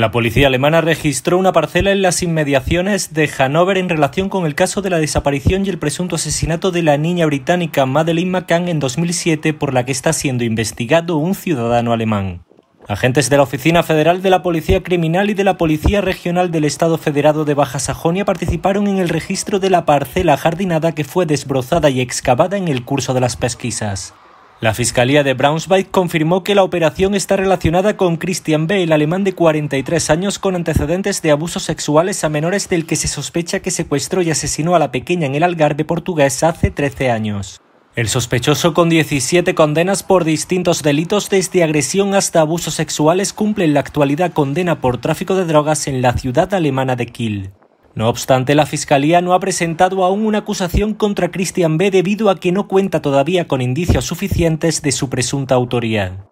La policía alemana registró una parcela en las inmediaciones de Hannover en relación con el caso de la desaparición y el presunto asesinato de la niña británica Madeleine McCann en 2007 por la que está siendo investigado un ciudadano alemán. Agentes de la Oficina Federal de la Policía Criminal y de la Policía Regional del Estado Federado de Baja Sajonia participaron en el registro de la parcela jardinada que fue desbrozada y excavada en el curso de las pesquisas. La Fiscalía de Braunschweig confirmó que la operación está relacionada con Christian B., el alemán de 43 años con antecedentes de abusos sexuales a menores del que se sospecha que secuestró y asesinó a la pequeña en el Algarve portugués hace 13 años. El sospechoso con 17 condenas por distintos delitos desde agresión hasta abusos sexuales cumple en la actualidad condena por tráfico de drogas en la ciudad alemana de Kiel. No obstante, la Fiscalía no ha presentado aún una acusación contra Christian B. debido a que no cuenta todavía con indicios suficientes de su presunta autoría.